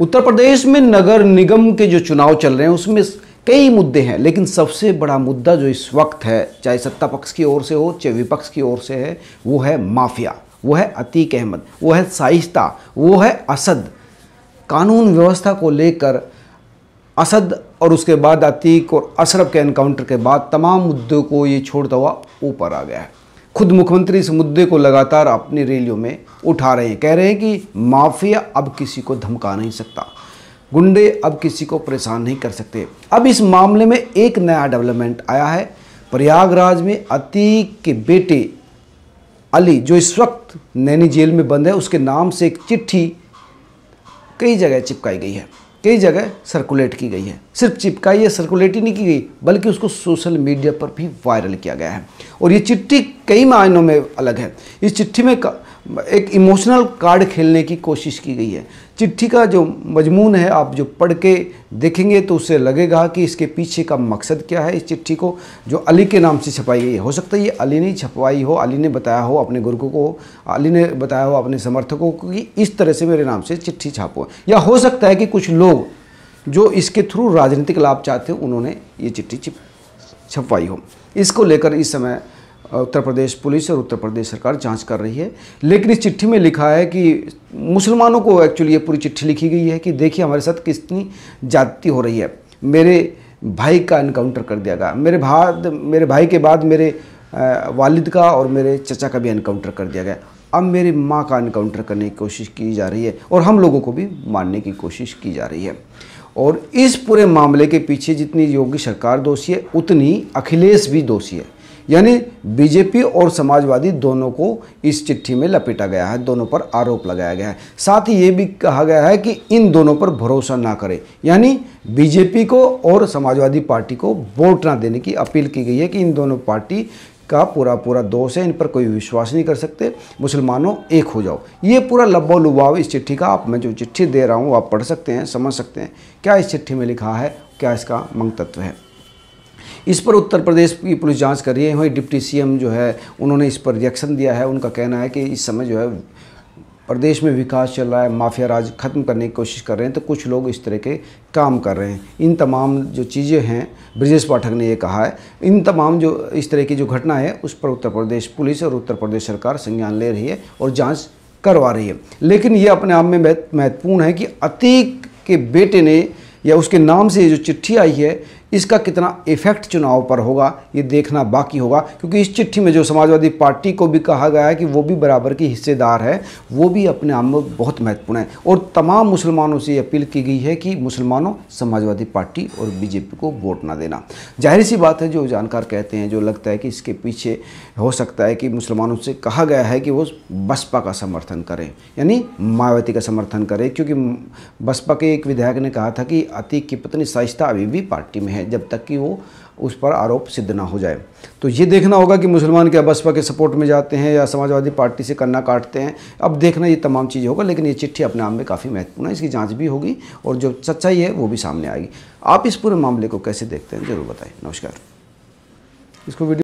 उत्तर प्रदेश में नगर निगम के जो चुनाव चल रहे हैं उसमें कई मुद्दे हैं लेकिन सबसे बड़ा मुद्दा जो इस वक्त है चाहे सत्ता पक्ष की ओर से हो चाहे विपक्ष की ओर से है वो है माफिया वो है अतीक अहमद वो है साइस्ता वो है असद कानून व्यवस्था को लेकर असद और उसके बाद अतीक और अशरफ के एनकाउंटर के बाद तमाम मुद्दों को ये छोड़ता हुआ ऊपर आ गया है खुद मुख्यमंत्री इस मुद्दे को लगातार अपनी रैलियों में उठा रहे हैं कह रहे हैं कि माफिया अब किसी को धमका नहीं सकता गुंडे अब किसी को परेशान नहीं कर सकते अब इस मामले में एक नया डेवलपमेंट आया है प्रयागराज में अतीक के बेटे अली जो इस वक्त नैनी जेल में बंद है उसके नाम से एक चिट्ठी कई जगह चिपकाई गई है कई जगह सर्कुलेट की गई है सिर्फ चिपकाई या सर्कुलेट ही नहीं की गई बल्कि उसको सोशल मीडिया पर भी वायरल किया गया है और ये चिट्ठी कई मायनों में अलग है इस चिट्ठी में एक इमोशनल कार्ड खेलने की कोशिश की गई है चिट्ठी का जो मजमून है आप जो पढ़ के देखेंगे तो उससे लगेगा कि इसके पीछे का मकसद क्या है इस चिट्ठी को जो अली के नाम से छपाई गई है हो सकता है ये अली ने छपवाई हो अली ने बताया हो अपने गुरु को अली ने बताया हो अपने समर्थकों को कि इस तरह से मेरे नाम से चिट्ठी छापो या हो सकता है कि कुछ लोग जो इसके थ्रू राजनीतिक लाभ चाहते हो उन्होंने ये चिट्ठी छपवाई हो इसको लेकर इस समय उत्तर प्रदेश पुलिस और उत्तर प्रदेश सरकार जांच कर रही है लेकिन इस चिट्ठी में लिखा है कि मुसलमानों को एक्चुअली ये पूरी चिट्ठी लिखी गई है कि देखिए हमारे साथ कितनी जाति हो रही है मेरे भाई का इनकाउंटर कर दिया गया मेरे बाद मेरे भाई के बाद मेरे वालिद का और मेरे चचा का भी इनकाउंटर कर दिया गया अब मेरी माँ का इनकाउंटर करने की कोशिश की जा रही है और हम लोगों को भी मारने की कोशिश की जा रही है और इस पूरे मामले के पीछे जितनी योगी सरकार दोषी है उतनी अखिलेश भी दोषी है यानी बीजेपी और समाजवादी दोनों को इस चिट्ठी में लपेटा गया है दोनों पर आरोप लगाया गया है साथ ही ये भी कहा गया है कि इन दोनों पर भरोसा ना करें यानी बीजेपी को और समाजवादी पार्टी को वोट ना देने की अपील की गई है कि इन दोनों पार्टी का पूरा पूरा दोष है इन पर कोई विश्वास नहीं कर सकते मुसलमानों एक हो जाओ ये पूरा लब्बो लुभाव इस चिट्ठी का आप मैं जो चिट्ठी दे रहा हूँ आप पढ़ सकते हैं समझ सकते हैं क्या इस चिट्ठी में लिखा है क्या इसका मंग तत्व है इस पर उत्तर प्रदेश की पुलिस जांच कर रही है वहीं डिप्टी सीएम जो है उन्होंने इस पर रिएक्शन दिया है उनका कहना है कि इस समय जो है प्रदेश में विकास चल रहा है माफिया राज खत्म करने की कोशिश कर रहे हैं तो कुछ लोग इस तरह के काम कर रहे हैं इन तमाम जो चीज़ें हैं ब्रजेश पाठक ने ये कहा है इन तमाम जो इस तरह की जो घटना है उस पर उत्तर प्रदेश पुलिस और उत्तर प्रदेश सरकार संज्ञान ले रही है और जाँच करवा रही है लेकिन ये अपने आप में महत्वपूर्ण है कि अतीक के बेटे ने या उसके नाम से जो चिट्ठी आई है इसका कितना इफेक्ट चुनाव पर होगा ये देखना बाकी होगा क्योंकि इस चिट्ठी में जो समाजवादी पार्टी को भी कहा गया है कि वो भी बराबर की हिस्सेदार है वो भी अपने आप में बहुत महत्वपूर्ण है और तमाम मुसलमानों से अपील की गई है कि मुसलमानों समाजवादी पार्टी और बीजेपी को वोट ना देना जाहिर सी बात है जो जानकार कहते हैं जो लगता है कि इसके पीछे हो सकता है कि मुसलमानों से कहा गया है कि वो बसपा का समर्थन करें यानी मायावती का समर्थन करें क्योंकि बसपा के एक विधायक ने कहा था कि अतीक की पत्नी साइस्ता अभी भी पार्टी में है है जब तक कि वो उस पर आरोप सिद्ध ना हो जाए तो ये देखना होगा कि मुसलमान क्या बसपा के सपोर्ट में जाते हैं या समाजवादी पार्टी से करना काटते हैं अब देखना ये तमाम चीजें होगा लेकिन ये चिट्ठी अपने आप में काफ़ी महत्वपूर्ण है इसकी जांच भी होगी और जो सच्चाई है वो भी सामने आएगी आप इस पूरे मामले को कैसे देखते हैं ज़रूर बताएं नमस्कार इसको वीडियो